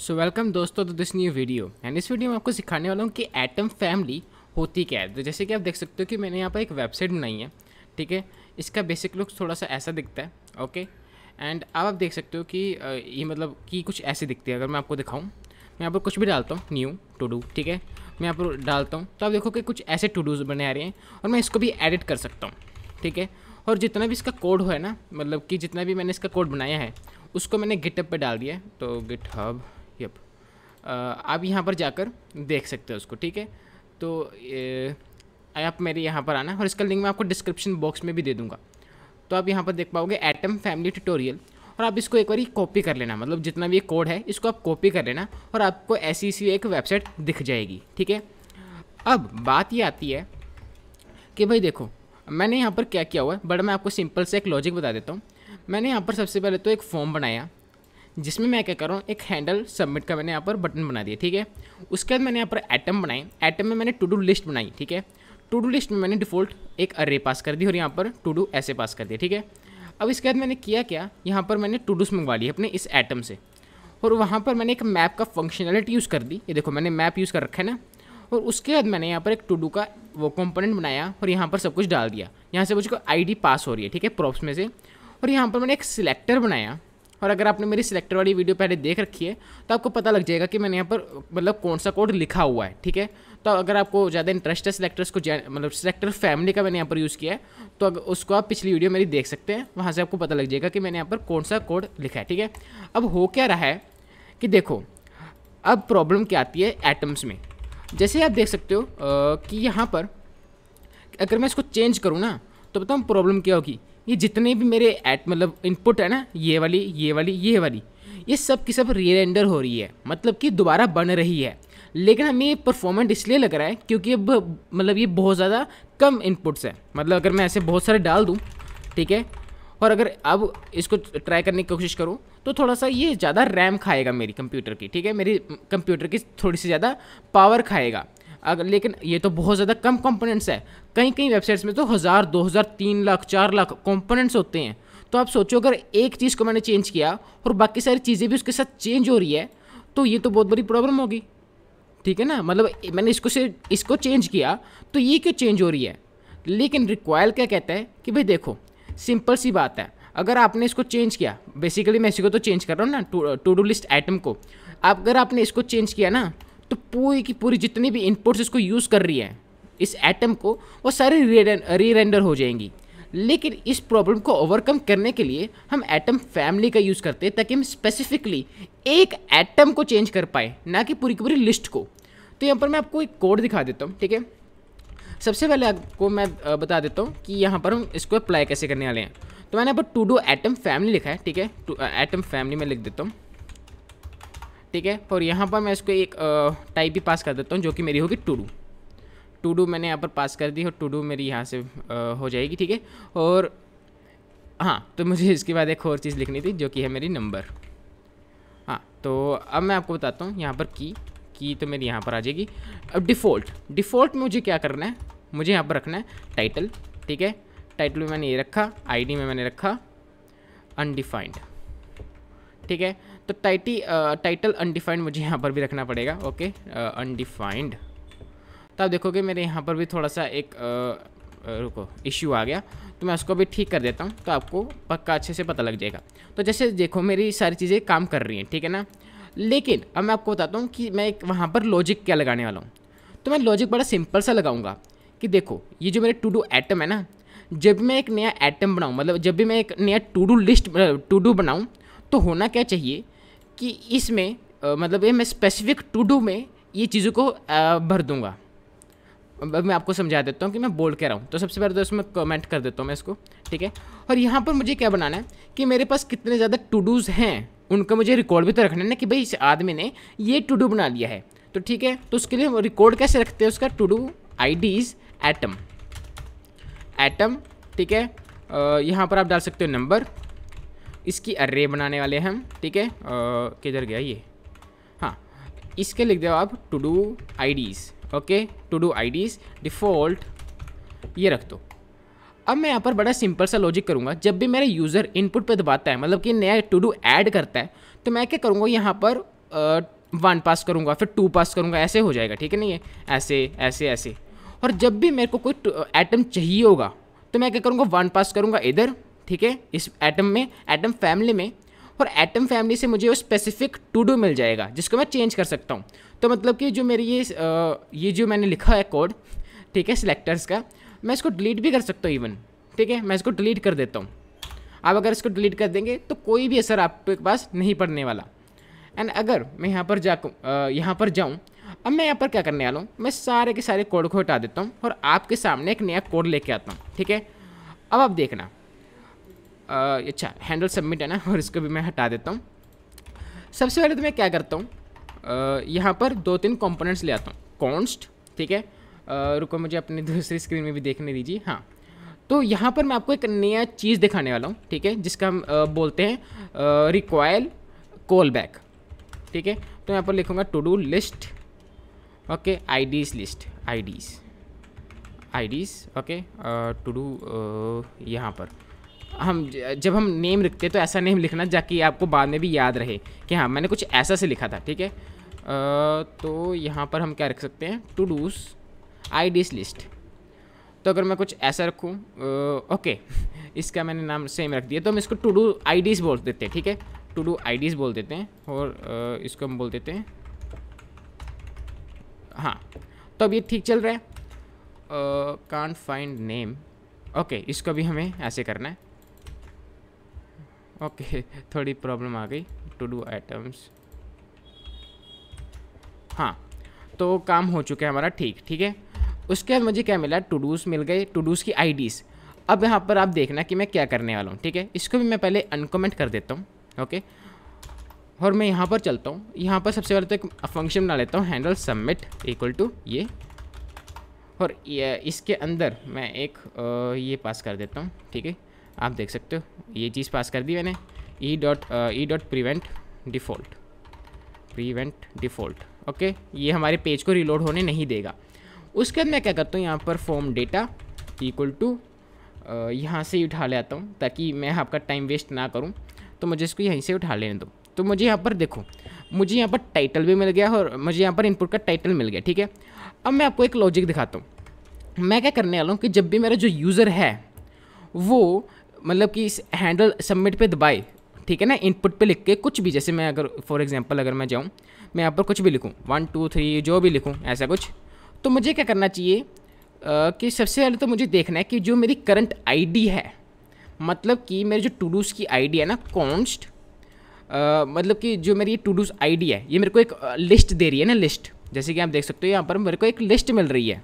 सो welcome दोस्तों तो this new video and इस वीडियो में आपको सिखाने वाला हूँ कि एटम फैमिली होती क्या है तो जैसे कि आप देख सकते हो कि मैंने यहाँ पर एक वेबसाइट बनाई है ठीक है इसका बेसिक लुक थोड़ा सा ऐसा दिखता है ओके एंड अब आप देख सकते हो कि ये मतलब कि कुछ ऐसे दिखती है अगर मैं आपको दिखाऊँ मैं यहाँ पर कुछ भी डालता हूँ न्यू टू डू ठीक है मैं यहाँ पर डालता हूँ तो आप देखो कि कुछ ऐसे टू डूज बने आ रहे हैं और मैं इसको भी एडिट कर सकता हूँ ठीक है और जितना भी इसका कोड है ना मतलब कि जितना भी मैंने इसका कोड बनाया है उसको मैंने गिटअप पे डाल दिया है तो गिटहब आप यहाँ पर जाकर देख सकते हो उसको ठीक है तो आप मेरे यहाँ पर आना और इसका लिंक मैं आपको डिस्क्रिप्शन बॉक्स में भी दे दूँगा तो आप यहाँ पर देख पाओगे एटम फैमिली ट्यूटोरियल और आप इसको एक बार कॉपी कर लेना मतलब जितना भी कोड है इसको आप कॉपी कर लेना और आपको ऐसी सी एक वेबसाइट दिख जाएगी ठीक है अब बात ये आती है कि भाई देखो मैंने यहाँ पर क्या किया हुआ है बट मैं आपको सिंपल से एक लॉजिक बता देता हूँ मैंने यहाँ पर सबसे पहले तो एक फॉर्म बनाया जिसमें मैं क्या कर रहा हूँ एक हैंडल सबमिट का मैंने यहाँ पर बटन बना दिया ठीक है उसके बाद मैंने यहाँ पर एटम बनाए एटम में मैंने टू डू लिस्ट बनाई ठीक है टू डू लिस्ट में मैंने डिफ़ॉल्ट एक अरे पास कर दी और यहाँ पर टू डू ऐसे पास कर दिया ठीक है अब इसके बाद मैंने किया क्या यहाँ पर मैंने टू डूस मंगवा ली अपने इस एटम से और वहाँ पर मैंने एक मैप का फंक्शनलिटी यूज़ कर दी ये देखो मैंने मैप यूज़ कर रखा है ना और उसके बाद मैंने यहाँ पर एक टू डू का वो कंपोनेंट बनाया और यहाँ पर सब कुछ डाल दिया यहाँ से मुझको आईडी पास हो रही है ठीक है प्रॉप्स में से और यहाँ पर मैंने एक सिलेक्टर बनाया और अगर आपने मेरी सिलेक्टर वाली वीडियो पहले देख रखी है तो आपको पता लग जाएगा कि मैंने यहाँ पर मतलब कौन सा कोड लिखा हुआ है ठीक है तो अगर आपको ज़्यादा इंटरेस्ट है सिलेक्टर्स को मतलब सिलेक्टर फैमिली का मैंने यहाँ पर यूज़ किया है तो अगर उसको आप पिछली वीडियो मेरी देख सकते हैं वहाँ से आपको पता लग जाएगा कि मैंने यहाँ पर कौन सा कोड लिखा है ठीक है अब हो क्या रहा है कि देखो अब प्रॉब्लम क्या आती है एटम्स में जैसे आप देख सकते हो आ, कि यहाँ पर अगर मैं इसको चेंज करूँ ना तो बताऊँ प्रॉब्लम क्या होगी ये जितने भी मेरे एट मतलब इनपुट है ना ये वाली ये वाली ये वाली ये सब की सब रीरेंडर हो रही है मतलब कि दोबारा बन रही है लेकिन हमें ये परफॉर्मेंट इसलिए लग रहा है क्योंकि अब मतलब ये बहुत ज़्यादा कम इनपुट्स है मतलब अगर मैं ऐसे बहुत सारे डाल दूँ ठीक है और अगर अब इसको ट्राई करने की कोशिश करूँ तो थोड़ा सा ये ज़्यादा रैम खाएगा मेरी कंप्यूटर की ठीक है मेरी कंप्यूटर की थोड़ी सी ज़्यादा पावर खाएगा अगर लेकिन ये तो बहुत ज़्यादा कम कंपोनेंट्स है कई कई वेबसाइट्स में तो हज़ार दो हज़ार तीन लाख चार लाख कंपोनेंट्स होते हैं तो आप सोचो अगर एक चीज़ को मैंने चेंज किया और बाकी सारी चीज़ें भी उसके साथ चेंज हो रही है तो ये तो बहुत बड़ी प्रॉब्लम होगी ठीक है ना मतलब मैंने इसको से इसको चेंज किया तो ये क्यों चेंज हो रही है लेकिन रिक्वायर क्या कहता है कि भाई देखो सिंपल सी बात है अगर आपने इसको चेंज किया बेसिकली मैं इसी को तो चेंज कर रहा हूँ ना टू डू लिस्ट आइटम को अगर आपने इसको चेंज किया ना तो पूरी की पूरी जितनी भी इनपुट्स इसको यूज़ कर रही है इस एटम को वो सारे रीरेंडर हो जाएंगी लेकिन इस प्रॉब्लम को ओवरकम करने के लिए हम एटम फैमिली का यूज़ करते हैं ताकि हम स्पेसिफिकली एक एटम को चेंज कर पाए ना कि पूरी की पूरी लिस्ट को तो यहाँ पर मैं आपको एक कोड दिखा देता हूँ ठीक है सबसे पहले आपको मैं बता देता हूँ कि यहाँ पर हम इसको अप्लाई कैसे करने वाले हैं तो मैंने यहाँ पर टू डू एटम फैमिली लिखा है ठीक है एटम फैमिली में लिख देता हूँ ठीक है और यहाँ पर मैं इसको एक टाइप भी पास कर देता हूँ जो कि मेरी होगी टू डू टू डू मैंने यहाँ पर पास कर दी और टू डू मेरी यहाँ से हो जाएगी ठीक है और हाँ तो मुझे इसके बाद एक और चीज़ लिखनी थी जो कि है मेरी नंबर हाँ तो अब मैं आपको बताता हूँ यहाँ पर की की तो मेरी यहाँ पर आ जाएगी अब डिफ़ॉल्ट डिफ़ॉल्ट में मुझे क्या करना है मुझे यहाँ पर रखना है टाइटल ठीक है टाइटल में मैंने ये रखा आईडी में मैंने रखा अनडिफाइंड ठीक है तो टाइटी टाइटल अनडिफाइंड मुझे यहाँ पर भी रखना पड़ेगा ओके अनडिफाइंड तो आप देखोगे मेरे यहाँ पर भी थोड़ा सा एक आ, रुको इश्यू आ गया तो मैं उसको भी ठीक कर देता हूँ तो आपको पक्का अच्छे से पता लग जाएगा तो जैसे देखो मेरी सारी चीज़ें काम कर रही हैं ठीक है ना लेकिन अब मैं आपको बताता हूँ कि मैं एक वहाँ पर लॉजिक क्या लगाने वाला हूँ तो मैं लॉजिक बड़ा सिंपल सा लगाऊंगा कि देखो ये जो मेरे टू डू एटम है ना जब मैं एक नया एटम बनाऊँ मतलब जब भी मैं एक नया to do list to do बनाऊँ तो होना क्या चाहिए कि इसमें मतलब ये मैं स्पेसिफिक टू डू में ये चीज़ों को भर दूंगा अब मैं आपको समझा देता हूँ कि मैं बोल कह रहा हूँ तो सबसे पहले तो इसमें कमेंट कर देता हूँ मैं इसको ठीक है और यहाँ पर मुझे क्या बनाना है कि मेरे पास कितने ज़्यादा टू डूज़ हैं उनका मुझे रिकॉर्ड भी तो रखना है ना कि भाई इस आदमी ने ये टू डू बना लिया है तो ठीक है तो उसके लिए रिकॉर्ड कैसे रखते हैं उसका to do I D is atom atom ठीक है यहाँ पर आप डाल सकते हो नंबर इसकी अर्रे बनाने वाले हम ठीक है किधर गया ये हाँ इसके लिख दो आप to do IDs okay to do IDs default ये रख दो अब मैं यहाँ पर बड़ा सिंपल सा लॉजिक करूँगा जब भी मेरा यूज़र इनपुट पे दबाता है मतलब कि नया टू डू ऐड करता है तो मैं क्या करूँगा यहाँ पर वन पास करूँगा फिर टू पास करूँगा ऐसे हो जाएगा ठीक है नहीं है ऐसे ऐसे ऐसे और जब भी मेरे को कोई आइटम चाहिए होगा तो मैं क्या करूँगा वन पास करूँगा इधर ठीक है इस एटम में एटम फैमिली में और एटम फैमिली से मुझे वो स्पेसिफिक टू डू मिल जाएगा जिसको मैं चेंज कर सकता हूँ तो मतलब कि जो मेरी ये ये जो मैंने लिखा है कोड ठीक है सिलेक्टर्स का मैं इसको डिलीट भी कर सकता हूँ इवन ठीक है मैं इसको डिलीट कर देता हूँ आप अगर इसको डिलीट कर देंगे तो कोई भी असर आपके पास नहीं पड़ने वाला एंड अगर मैं यहाँ पर जा यहाँ पर जाऊँ अब मैं यहाँ पर क्या करने वाला हूँ मैं सारे के सारे कोड को हटा देता हूँ और आपके सामने एक नया कोड लेके आता हूँ ठीक है अब आप देखना अच्छा हैंडल सबमिट है ना और इसको भी मैं हटा देता हूँ सबसे पहले तो मैं क्या करता हूँ यहाँ पर दो तीन कंपोनेंट्स ले आता हूँ कॉन्स्ट ठीक है रुको मुझे अपनी दूसरी स्क्रीन में भी देखने दीजिए हाँ तो यहाँ पर मैं आपको एक नया चीज़ दिखाने वाला हूँ ठीक है जिसका हम बोलते हैं रिक्वायल कॉल बैक ठीक है तो यहाँ पर लिखूँगा to do list okay I Ds list I Ds I Ds okay to do यहाँ पर हम जब हम नेम लिखते हैं तो ऐसा नेम लिखना जाकि आपको बाद में भी याद रहे कि हाँ मैंने कुछ ऐसा से लिखा था ठीक है तो यहाँ पर हम क्या रख सकते हैं to dos I Ds list तो अगर मैं कुछ ऐसा रखूँ ओके इसका मैंने नाम सेम रख दिया तो हम इसको टू डू आई डीज बोल देते हैं ठीक है टू डू आई डीज बोल देते हैं और आ, इसको हम बोल देते हैं हाँ तो अब ये ठीक चल रहा है कान फाइंड नेम ओके इसको भी हमें ऐसे करना है ओके थोड़ी प्रॉब्लम आ गई टू डू आइटम्स हाँ तो काम हो चुका है हमारा ठीक ठीक है उसके बाद मुझे क्या मिला टू डूज मिल गए टू डूज की आईडीज़ अब यहाँ पर आप देखना कि मैं क्या करने वाला हूँ ठीक है इसको भी मैं पहले अनकमेंट कर देता हूँ ओके और मैं यहाँ पर चलता हूँ यहाँ पर सबसे पहले तो एक फंक्शन बना लेता हूँ हैंडल सबमिट इक्वल टू ये और ये इसके अंदर मैं एक ये पास कर देता हूँ ठीक है आप देख सकते हो ये चीज़ पास कर दी मैंने e dot e dot prevent default prevent default okay ये हमारे पेज को रिलोड होने नहीं देगा उसके बाद मैं क्या करता हूँ यहाँ पर फॉर्म डेटा इक्वल टू यहाँ से ही उठा ले आता हूँ ताकि मैं आपका टाइम वेस्ट ना करूँ तो मुझे इसको यहीं से उठा लेने दो तो मुझे यहाँ पर देखो मुझे यहाँ पर टाइटल भी मिल गया और मुझे यहाँ पर इनपुट का टाइटल मिल गया ठीक है अब मैं आपको एक लॉजिक दिखाता हूँ मैं क्या करने वाला हूँ कि जब भी मेरा जो यूज़र है वो मतलब कि इस हैंडल सबमिट पे दबाए ठीक है ना इनपुट पे लिख के कुछ भी जैसे मैं अगर फॉर एग्जांपल अगर मैं जाऊँ मैं यहाँ पर कुछ भी लिखूँ वन टू थ्री जो भी लिखूँ ऐसा कुछ तो मुझे क्या करना चाहिए कि सबसे पहले तो मुझे देखना है कि जो मेरी करंट आई है मतलब कि मेरे जो टूडूस की आई है ना कॉन्स्ट uh, मतलब कि जो मेरी टूडूस आईडी है ये मेरे को एक लिस्ट दे रही है ना लिस्ट जैसे कि आप देख सकते हो यहाँ पर मेरे को एक लिस्ट मिल रही है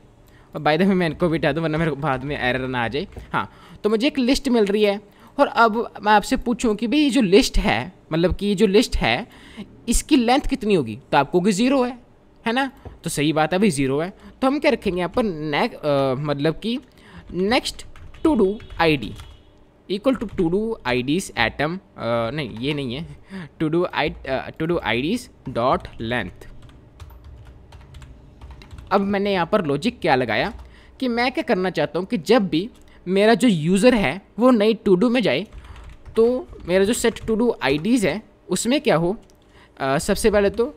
और बाय द वे मैं इनको भी दूँ वरना मेरे को बाद में एरर ना आ जाए हाँ तो मुझे एक लिस्ट मिल रही है और अब मैं आपसे पूछूँ कि भाई ये जो लिस्ट है मतलब कि ये जो लिस्ट है इसकी लेंथ कितनी होगी तो आपको कि ज़ीरो है है ना तो सही बात है भाई ज़ीरो है तो हम क्या रखेंगे यहाँ पर नेक मतलब कि next to do I D equal to to do I Ds atom नहीं ये नहीं है to do I to do I Ds dot length अब मैंने यहाँ पर लॉजिक क्या लगाया कि मैं क्या करना चाहता हूँ कि जब भी मेरा जो यूज़र है वो नई टू डू में जाए तो मेरा जो सेट टू डू आई है उसमें क्या हो आ, सबसे पहले तो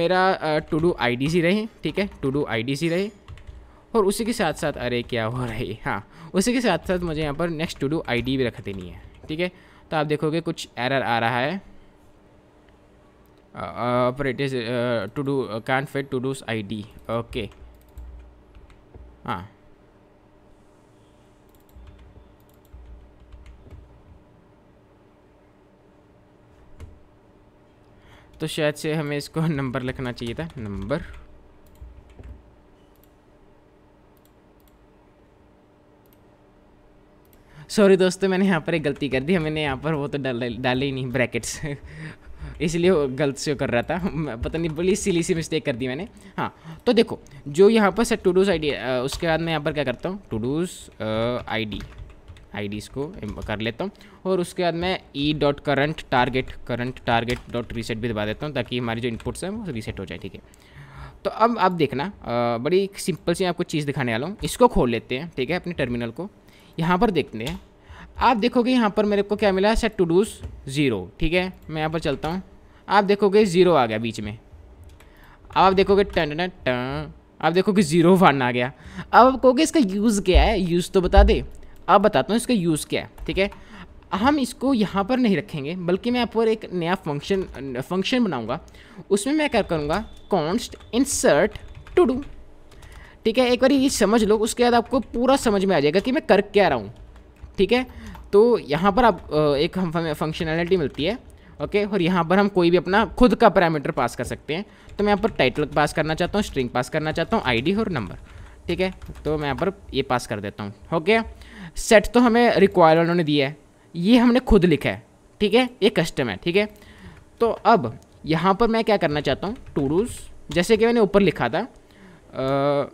मेरा टू डू आई ही रहे ठीक है टू डू आई ही रहे और उसी के साथ साथ अरे क्या हो रहा है हाँ उसी के साथ साथ मुझे यहाँ पर नेक्स्ट टू डू आई भी रख देनी है ठीक है तो आप देखोगे कुछ एरर आ रहा है Uh, uh, operate is uh, to do uh, can't fit to do's id okay ah तो शायद से हमें इसको नंबर लिखना चाहिए था नंबर सॉरी दोस्तों मैंने यहाँ पर एक गलती कर दी मैंने यहाँ पर वो तो डाले डाले ही नहीं ब्रैकेट्स इसलिए वो गलत से कर रहा था पता नहीं बड़ी सिली सी मिस्टेक कर दी मैंने हाँ तो देखो जो यहाँ पर सर टू डूज आई उसके बाद मैं यहाँ पर क्या करता हूँ to dos I D I D इसको कर लेता हूँ और उसके बाद मैं e dot current target current target dot reset भी दबा देता हूँ ताकि हमारी जो इनपुट्स हैं वो रीसेट हो जाए ठीक है तो अब आप देखना आ, बड़ी सिंपल सी आपको चीज़ दिखाने वाला हूँ इसको खोल लेते हैं ठीक है अपने टर्मिनल को यहाँ पर देखते हैं आप देखोगे यहाँ पर मेरे को क्या मिला सेट टू डूज ज़ीरो ठीक है मैं यहाँ पर चलता हूँ आप देखोगे ज़ीरो आ गया बीच में अब आप देखोगे टन टन टन आप देखोगे ज़ीरो वन आ गया अब आप कहोगे इसका यूज़ क्या है यूज़ तो बता दे अब बताता हूँ इसका यूज़ क्या है ठीक है हम इसको यहाँ पर नहीं रखेंगे बल्कि मैं आप पर एक नया फंक्शन फंक्शन बनाऊँगा उसमें मैं क्या करूँगा कॉन्स्ट इंसर्ट टू डू ठीक है एक बार ये समझ लो उसके बाद आपको पूरा समझ में आ जाएगा कि मैं कर क्या रहा हूँ ठीक है तो यहाँ पर आप एक हम फंक्शनैलिटी मिलती है ओके और यहाँ पर हम कोई भी अपना खुद का पैरामीटर पास कर सकते हैं तो मैं यहाँ पर टाइटल पास करना चाहता हूँ स्ट्रिंग पास करना चाहता हूँ आईडी और नंबर ठीक है तो मैं यहाँ पर ये पास कर देता हूँ ओके सेट तो हमें रिक्वायर उन्होंने दिया है ये हमने खुद लिखा है ठीक है ये कस्टम है ठीक है तो अब यहाँ पर मैं क्या करना चाहता हूँ टूडूज जैसे कि मैंने ऊपर लिखा था आ,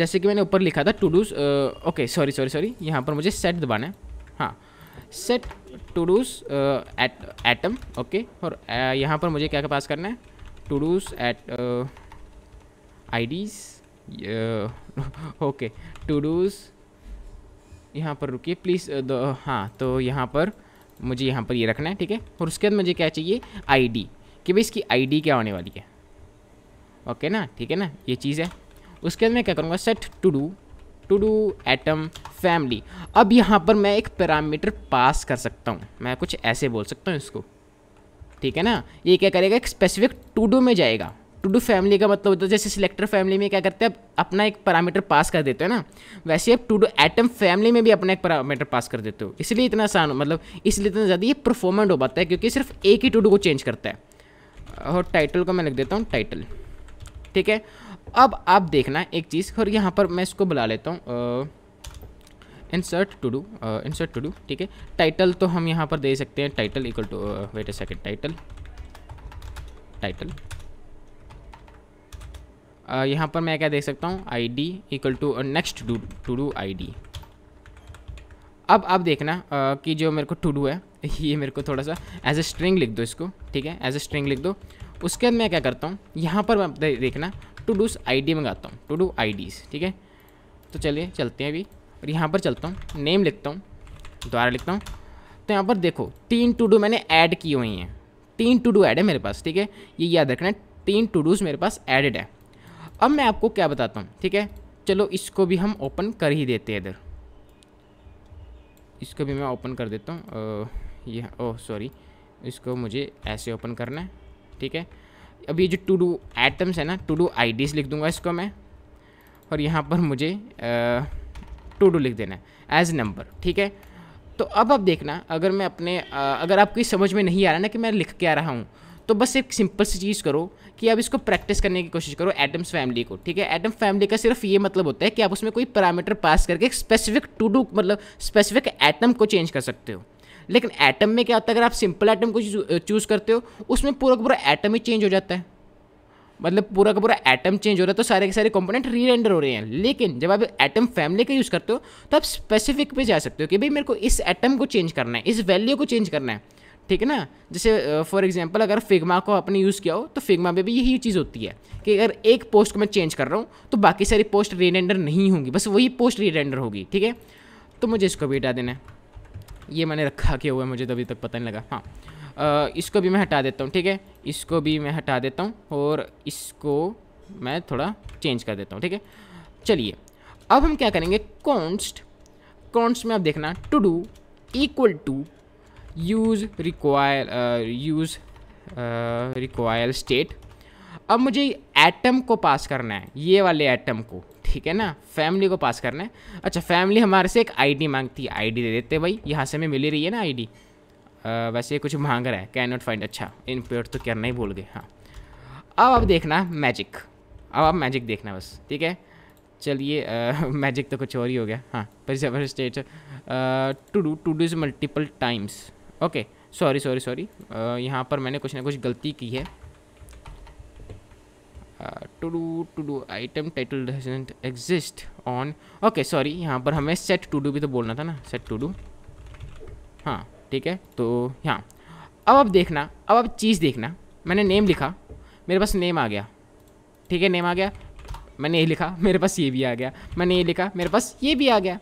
जैसे कि मैंने ऊपर लिखा था to dos okay sorry sorry sorry यहाँ पर मुझे सेट दबाना है हाँ set to dos atom okay और uh, यहाँ पर मुझे क्या क्या पास करना है to dos at I Ds okay to dos यहाँ पर रुकिए प्लीज़ हाँ तो यहाँ पर मुझे यहाँ पर ये यह रखना है ठीक है और उसके बाद मुझे क्या चाहिए आईडी कि भाई इसकी आईडी क्या होने वाली है ओके ना ठीक है ना ये चीज़ है उसके बाद मैं क्या करूँगा set to do to do atom family अब यहाँ पर मैं एक पैरामीटर पास कर सकता हूँ मैं कुछ ऐसे बोल सकता हूँ इसको ठीक है ना ये क्या करेगा एक स्पेसिफिक टू डू में जाएगा टू डू फैमिली का मतलब होता है जैसे सिलेक्टर फैमिली में क्या करते हैं अपना एक पैरामीटर पास कर देते हो ना वैसे आप टू डू एटम फैमिली में भी अपना एक पैरामीटर पास कर देते हो इसलिए इतना आसान मतलब इसलिए इतना ज़्यादा ये परफॉर्मेंट हो पाता है क्योंकि सिर्फ एक ही टू डू को चेंज करता है और टाइटल को मैं लिख देता हूँ टाइटल ठीक है अब आप देखना एक चीज़ और यहाँ पर मैं इसको बुला लेता हूँ insert to do insert to do ठीक है टाइटल तो हम यहाँ पर दे सकते हैं title equal to wait a second title title यहाँ पर मैं क्या देख सकता हूँ I D equal to next do to do I D अब आप देखना uh, कि जो मेरे को टू डू है ये मेरे को थोड़ा सा एज ए स्ट्रिंग लिख दो इसको ठीक है एज ए स्ट्रिंग लिख दो उसके बाद मैं क्या करता हूँ यहाँ पर आप देखना टू डूस आई डी मंगाता हूँ टू डू आई ठीक है तो चलिए चलते हैं अभी और यहाँ पर चलता हूँ नेम लिखता हूँ दोबारा लिखता हूँ तो यहाँ पर देखो तीन टू डू मैंने ऐड किए हुए हैं तीन टू डू ऐड है मेरे पास ठीक है ये याद रखना है तीन टू डूज मेरे पास एडेड है अब मैं आपको क्या बताता हूँ ठीक है चलो इसको भी हम ओपन कर ही देते हैं इधर इसको भी मैं ओपन कर देता हूँ ये ओह सॉरी इसको मुझे ऐसे ओपन करना है ठीक है अभी जो टू डू एटम्स है ना टू डू आई लिख दूंगा इसको मैं और यहाँ पर मुझे टू डू लिख देना है एज नंबर ठीक है तो अब आप देखना अगर मैं अपने आ, अगर आपको ये समझ में नहीं आ रहा ना कि मैं लिख के आ रहा हूँ तो बस एक सिंपल सी चीज़ करो कि आप इसको प्रैक्टिस करने की कोशिश करो एटम्स फैमिली को ठीक है एटम फैमिली का सिर्फ ये मतलब होता है कि आप उसमें कोई पैरामीटर पास करके स्पेसिफिक टू डू मतलब स्पेसिफिक एटम को चेंज कर सकते हो लेकिन एटम में क्या होता है अगर आप सिंपल एटम को चूज़ करते हो उसमें पूरा का पूरा एटम ही चेंज हो जाता है मतलब पूरा का पूरा एटम चेंज हो रहा है तो सारे के सारे कंपोनेंट रीरेंडर हो रहे हैं लेकिन जब आप एटम फैमिली का यूज़ करते हो तो आप स्पेसिफिक पे जा सकते हो कि भाई मेरे को इस एटम को चेंज करना है इस वैल्यू को चेंज करना है ठीक है ना जैसे फॉर एग्जांपल अगर फिगमा को आपने यूज़ किया हो तो फिगमा में भी यही चीज़ होती है कि अगर एक पोस्ट को मैं चेंज कर रहा हूँ तो बाकी सारी पोस्ट रीरेंडर नहीं होंगी बस वही पोस्ट रीरेंडर होगी ठीक है तो मुझे इसको भी हटा देना है ये मैंने रखा के हुआ है मुझे तो अभी तक पता नहीं लगा हाँ आ, इसको भी मैं हटा देता हूँ ठीक है इसको भी मैं हटा देता हूँ और इसको मैं थोड़ा चेंज कर देता हूँ ठीक है चलिए अब हम क्या करेंगे कॉन्स्ट कॉन्स्ट में आप देखना to do equal to use require use require state अब मुझे एटम को पास करना है ये वाले एटम को ठीक है ना फैमिली को पास करना है अच्छा फैमिली हमारे से एक आईडी मांगती है आईडी दे देते भाई यहाँ से हमें मिल रही है ना आईडी वैसे कुछ मांग रहा है कैन नॉट फाइंड अच्छा इनपुट तो करना ही भूल गए हाँ अब आप देखना मैजिक अब आप मैजिक देखना बस ठीक है चलिए मैजिक तो कुछ और ही हो गया हाँ पर जबर state to do to do is multiple times okay sorry sorry sorry यहाँ पर मैंने कुछ ना कुछ गलती की है to do to do item title doesn't exist on okay sorry यहाँ पर हमें सेट टू डू भी तो बोलना था ना सेट टू डू हाँ ठीक है तो यहाँ अब आप देखना अब आप चीज़ देखना मैंने नेम लिखा मेरे पास नेम आ गया ठीक है नेम आ गया मैंने ये लिखा मेरे पास ये भी आ गया मैंने ये लिखा मेरे पास ये भी आ गया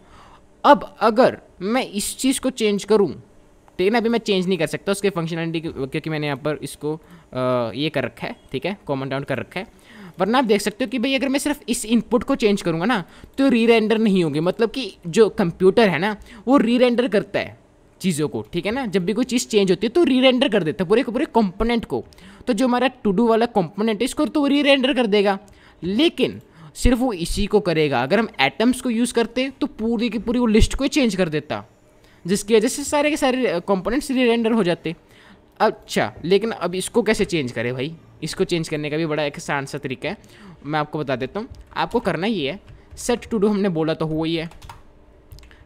अब अगर मैं इस चीज़ को चेंज करूँ ठीक तो है ना अभी मैं चेंज नहीं कर सकता उसके फंक्शनलिटी क्योंकि मैंने यहाँ पर इसको आ, ये कर रखा है ठीक है कॉमन डाउन कर रखा है वरना आप देख सकते हो कि भाई अगर मैं सिर्फ इस इनपुट को चेंज करूँगा ना तो री रेंडर नहीं होगी मतलब कि जो कंप्यूटर है ना वो री रेंडर करता है चीज़ों को ठीक है ना जब भी कोई चीज़ चेंज होती है तो री रेंडर कर देता है पूरे के पूरे कंपोनेंट को तो जो हमारा टू डू वाला कंपोनेंट है इसको तो री रेंडर कर देगा लेकिन सिर्फ वो इसी को करेगा अगर हम एटम्स को यूज़ करते तो पूरी की पूरी वो लिस्ट को चेंज कर देता जिसकी वजह से सारे के सारे कंपोनेंट्स री रेंडर हो जाते अच्छा लेकिन अब इसको कैसे चेंज करें भाई इसको चेंज करने का भी बड़ा एक आसान सा तरीका है मैं आपको बता देता हूँ आपको करना ही है सेट टू डू हमने बोला तो हुआ ही है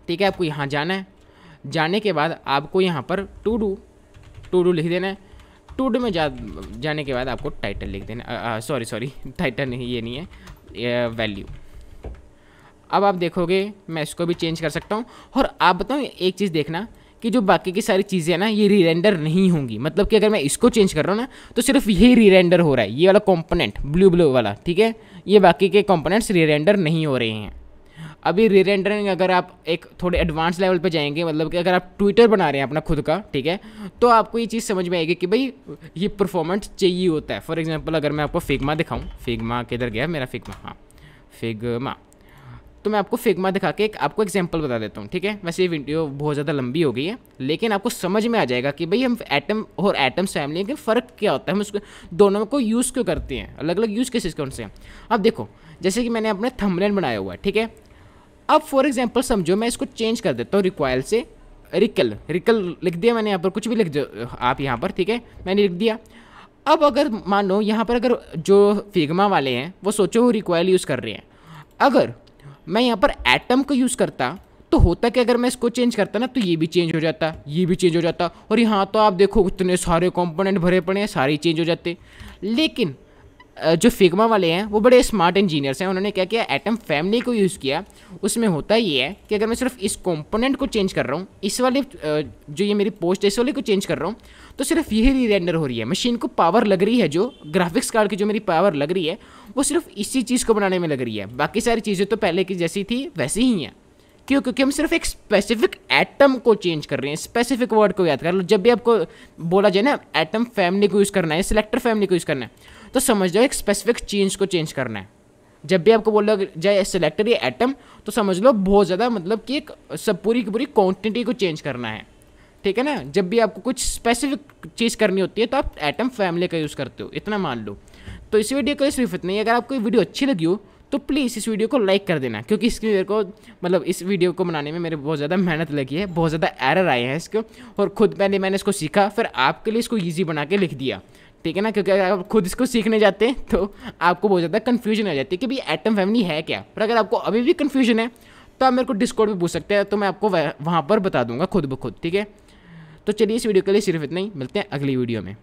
ठीक है आपको यहाँ जाना है जाने के बाद आपको यहाँ पर टू डू टू डू लिख देना है टू डू में जा जाने के बाद आपको टाइटल लिख देना सॉरी सॉरी टाइटल नहीं ये नहीं है वैल्यू अब आप देखोगे मैं इसको भी चेंज कर सकता हूँ और आप बताओ एक चीज़ देखना कि जो बाकी की सारी चीज़ें ना ये रीरेंडर नहीं होंगी मतलब कि अगर मैं इसको चेंज कर रहा हूँ ना तो सिर्फ ये रीरेंडर हो रहा है ये वाला कॉम्पोनेंट ब्लू ब्लू वाला ठीक है ये बाकी के कॉम्पोनेंट्स रीरेंडर नहीं हो रहे हैं अभी री अगर आप एक थोड़े एडवांस लेवल पर जाएंगे मतलब कि अगर आप ट्विटर बना रहे हैं अपना खुद का ठीक है तो आपको ये चीज़ समझ में आएगी कि भाई ये परफॉर्मेंस चाहिए होता है फॉर एग्जाम्पल अगर मैं आपको फिगमा दिखाऊँ फिगमा किधर गया मेरा फिगमा हाँ फिगमा तो मैं आपको फिगमा दिखा के एक आपको एग्जाम्पल बता देता हूँ ठीक है वैसे ये वीडियो बहुत ज़्यादा लंबी हो गई है लेकिन आपको समझ में आ जाएगा कि भाई हम एटम और एटम्स फैमिली के फ़र्क क्या होता है हम उसको दोनों को यूज़ क्यों करते हैं अलग अलग यूज़ किस कौन से हैं अब देखो जैसे कि मैंने अपने थमलेन बनाया हुआ है ठीक है अब फॉर एग्जाम्पल समझो मैं इसको चेंज कर देता हूँ रिक्वायल से रिकल रिकल लिख दिया मैंने यहाँ पर कुछ भी लिख दो आप यहाँ पर ठीक है मैंने लिख दिया अब अगर मानो यहाँ पर अगर जो फिगमा वाले हैं वो सोचो वो रिक्वायल यूज़ कर रहे हैं अगर मैं यहाँ पर एटम का यूज़ करता तो होता कि अगर मैं इसको चेंज करता ना तो ये भी चेंज हो जाता ये भी चेंज हो जाता और यहाँ तो आप देखो इतने सारे कंपोनेंट भरे पड़े हैं सारे चेंज हो जाते लेकिन जो फिगमा वाले हैं वो बड़े स्मार्ट इंजीनियर्स हैं उन्होंने क्या किया एटम फैमिली को यूज़ किया उसमें होता ये है कि अगर मैं सिर्फ इस कंपोनेंट को चेंज कर रहा हूँ इस वाले जो ये मेरी पोस्ट है इस वाले को चेंज कर रहा हूँ तो सिर्फ यही री रेंडर हो रही है मशीन को पावर लग रही है जो ग्राफिक्स कार्ड की जो मेरी पावर लग रही है वो सिर्फ इसी चीज़ को बनाने में लग रही है बाकी सारी चीज़ें तो पहले की जैसी थी वैसी ही हैं क्यों क्योंकि हम सिर्फ एक स्पेसिफिक एटम को चेंज कर रहे हैं स्पेसिफिक वर्ड को याद कर लो जब भी आपको बोला जाए ना एटम फैमिली को यूज़ करना है सिलेक्टर फैमिली को यूज़ करना है तो समझ जाओ एक स्पेसिफिक चेंज को चेंज करना है जब भी आपको बोल लो जाए सेलेक्टर या एटम तो समझ लो बहुत ज़्यादा मतलब कि एक सब पूरी की पूरी क्वान्टिटी को चेंज करना है ठीक है ना जब भी आपको कुछ स्पेसिफिक चीज़ करनी होती है तो आप एटम फैमिली का यूज़ करते हो इतना मान लो तो इस वीडियो का सिर्फ इतना ही अगर आपको वीडियो अच्छी लगी हो तो प्लीज़ इस वीडियो को लाइक कर देना क्योंकि इसकी मेरे को मतलब इस वीडियो को बनाने में मेरे बहुत ज़्यादा मेहनत लगी है बहुत ज़्यादा एरर आए हैं इसके और ख़ुद पहले मैंने इसको सीखा फिर आपके लिए इसको ईजी बना के लिख दिया ठीक है ना क्योंकि अगर आप खुद इसको सीखने जाते हैं तो आपको बहुत ज़्यादा कन्फ्यूजन हो जाती है कि भाई एटम फैमिली है क्या पर अगर आपको अभी भी कन्फ्यूजन है तो आप मेरे को डिस्कॉर्ड में पूछ सकते हैं तो मैं आपको वहाँ पर बता दूंगा खुद ब खुद ठीक है तो चलिए इस वीडियो के लिए सिर्फ इतना ही मिलते हैं अगली वीडियो में